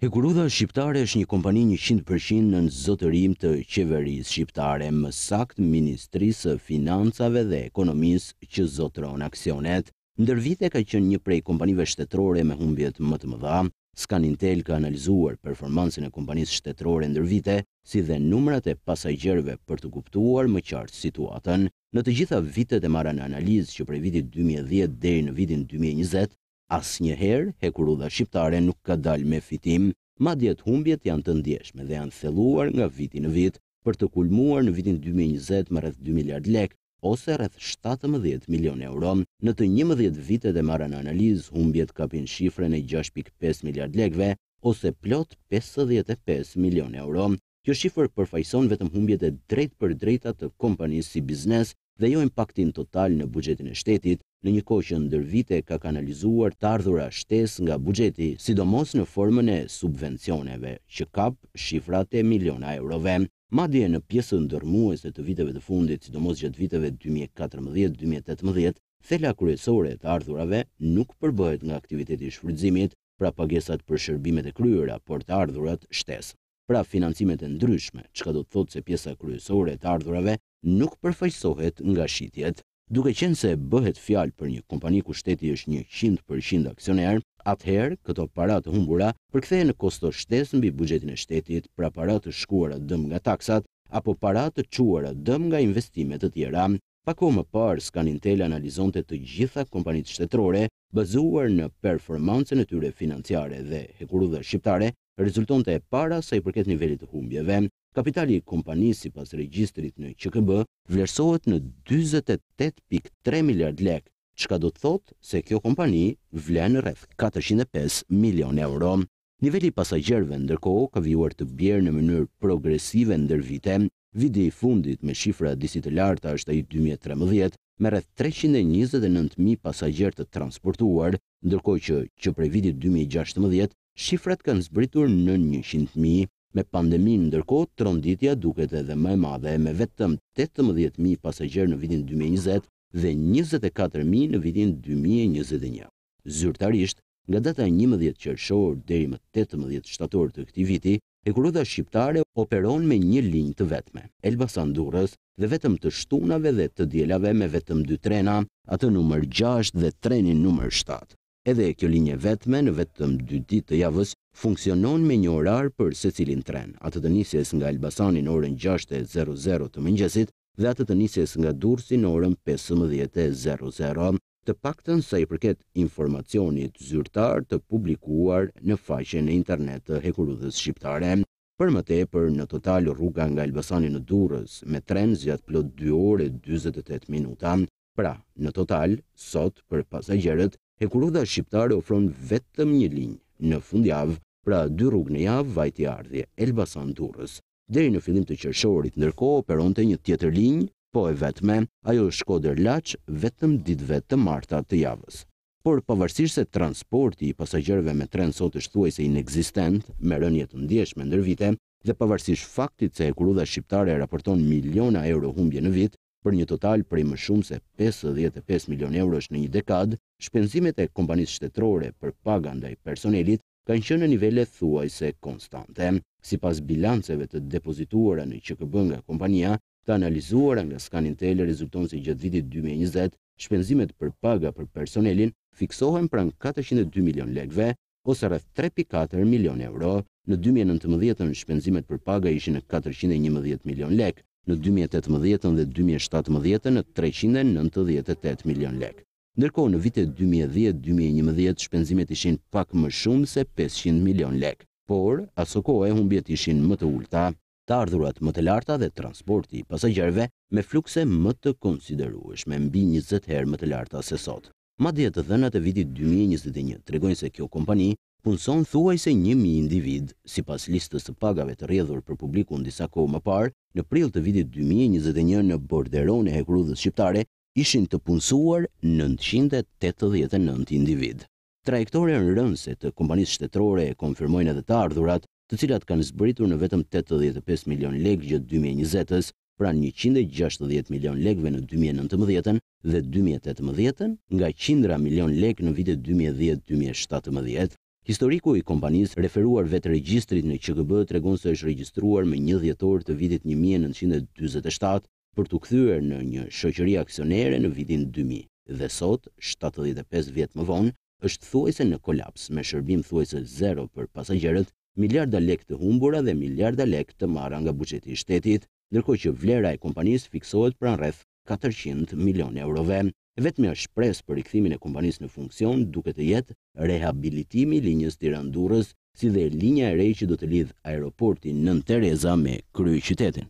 Hekurudha Shqiptare është një kompani 100% në zotërim të qeveris Shqiptare, më sakt Ministrisë Financave dhe Ekonomisë që zotëron aksionet. Ndër vite ka qënë një prej kompanive shtetrore me humbjet më të mëdha, Skan Intel ka analizuar performansin e kompanisë shtetrore ndër vite, si dhe numrat e pasajgjerve për të kuptuar më qartë situatën. Në të gjitha vitet e mara në analizë që prej vitit 2010 dhe në vitin 2020, As njëherë, hekurudha shqiptare nuk ka dalë me fitim, ma djetë humbjet janë të ndjeshme dhe janë theluar nga viti në vit për të kulmuar në vitin 2020 më rrëth 2 miliard lek ose rrëth 17 milion euro në të 11 vitet e marë në analizë humbjet kapin shifre në 6.5 miliard lekve ose plot 55 milion euro. Kjo shifër përfajson vetëm humbjet e drejt për drejta të kompanisë si biznes dhe jo impaktin total në bugjetin e shtetit, në një kohë që ndër vite ka kanalizuar të ardhura shtes nga bugjeti, sidomos në formën e subvencioneve, që kap shifrate miliona eurove. Madje në pjesën ndërmuese të viteve të fundit, sidomos gjëtë viteve 2014-2018, thela kryesore të ardhurave nuk përbëhet nga aktiviteti shfrytëzimit, pra pagesat për shërbimet e kryera, por të ardhurat shtesë pra financimet e ndryshme, që ka do të thotë se pjesa kryesore të ardhurave nuk përfajsohet nga shqitjet. Duke qenë se bëhet fjalë për një kompani ku shteti është një 100% aksioner, atëherë këto paratë humbura përkthejë në kosto shtesë në bi bugjetin e shtetit, pra paratë shkuara dëm nga taksat, apo paratë quara dëm nga investimet të tjera. Pako më parë, Scanintel analizonte të gjitha kompanitë shtetërore, bazuar në performancën e tyre financiare dhe hekurudhe shqiptare, rezulton të e para sa i përket nivellit të humbjeve. Kapitali i kompanisë si pas registrit në QKB vlerësohet në 28.3 miliard lek, qka do të thot se kjo kompani vlenë rreth 405 milion euro. Nivelli pasajgjerve ndërko ka vijuar të bjerë në mënyrë progresive ndër vite, vide i fundit me shifra disit të larta është a i 2013, me rreth 329.000 pasagjer të transportuar, ndërkohë që që prej vitit 2016 shifrat kanë zbritur në 100.000. Me pandemin ndërkohë, tronditja duket edhe më e madhe me vetëm 18.000 pasagjer në vitin 2020 dhe 24.000 në vitin 2021. Zyrtarisht, nga data 11 qershor deri më 18 shtator të këtij viti, e kuruta shqiptare operon me një linjë të vetme, Elbasan Durës, dhe vetëm të shtunave dhe të djelave me vetëm dy trena, atë numër 6 dhe trenin numër 7. Edhe kjo linje vetme në vetëm dy ditë të javës funksionon me një orar për se cilin tren, atë të njësjes nga Elbasanin orën 6.00 të mëngjesit dhe atë të njësjes nga Durësi në orën 15.00, të pakten sa i përket informacionit zyrtar të publikuar në faqe në internet të hekurudhës shqiptare. Për më tepër në total rruga nga Elbasani në Durrës me tren zgjat plot 2 orë 48 minuta. Pra, në total sot për pasagerët hekurudha shqiptare ofron vetëm një linjë në fundjavë, pra dy rrugë në javë vajti ardhje Elbasan-Durrës. Deri në fillim të qershorit ndërkohë operonte një tjetër linjë po e vetme, ajo është shkoder laqë vetëm ditve të marta të javës. Por pavarësisht se transporti i pasajgjerve me tren sot është thuaj se inexistent, me rënjet të ndjesh me ndër vite, dhe pavarësisht faktit se e kuruda shqiptare raporton miliona euro humbje në vit, për një total për i më shumë se 55 milion euro është në një dekad, shpenzimet e kompanisë shtetrore për paga ndaj personelit kanë që në nivele thuaj se konstante. Si pas bilanceve të depozituara në që nga kompania, Të analizuara nga skanin të ele rezulton se gjatë vitit 2020, shpenzimet për paga për personelin fiksohen pran 402 milion lekve, ose rreth 3.4 milion euro. Në 2019 shpenzimet për paga ishin në 411 milion lek, në 2018 dhe 2017 në 398 milion lek. Ndërkohë në vitet 2010-2011 shpenzimet ishin pak më shumë se 500 milion lek, por aso kohë humbjet ishin më të ulta të ardhurat më të larta dhe transporti i pasagjerve me flukse më të konsiderueshme mbi 20 herë më të larta se sot. Madje të dhënat e vitit 2021 tregojnë se kjo kompani punson thuaj se një mi individ si pas listës të pagave të rjedhur për publiku në disa kohë më parë, në prill të vitit 2021 në borderon e hekrudhës shqiptare, ishin të punësuar 989 individ. Trajektore në rënse të kompanisë shtetërore e konfirmojnë edhe të ardhurat, të cilat kanë zbritur në vetëm 85 milion lek gjëtë 2020-ës, pra 160 milion lekve në 2019-ën dhe 2018-ën nga 100 milion lek në vitet 2010-2017. Historiku i kompanisë referuar vetë regjistrit në QGB të regon se është regjistruar me një djetor të vitit 1927 për të këthyër në një shoqëri aksionere në vitin 2000 dhe sot, 75 vjetë më vonë, është thuajse në kolaps me shërbim thuajse zero për pasajgjerët miliarda lek të humbura dhe miliarda lek të marra nga buqeti i shtetit, nërkoj që vlera e kompanis fiksohet pranë rreth 400 milion eurove. Vetëm është shpres për këthimin e kompanis në funksion duke të jetë rehabilitimi linjës tiran randurës, si dhe linja e rej që do të lidh aeroportin nën Tereza me kryë qytetin.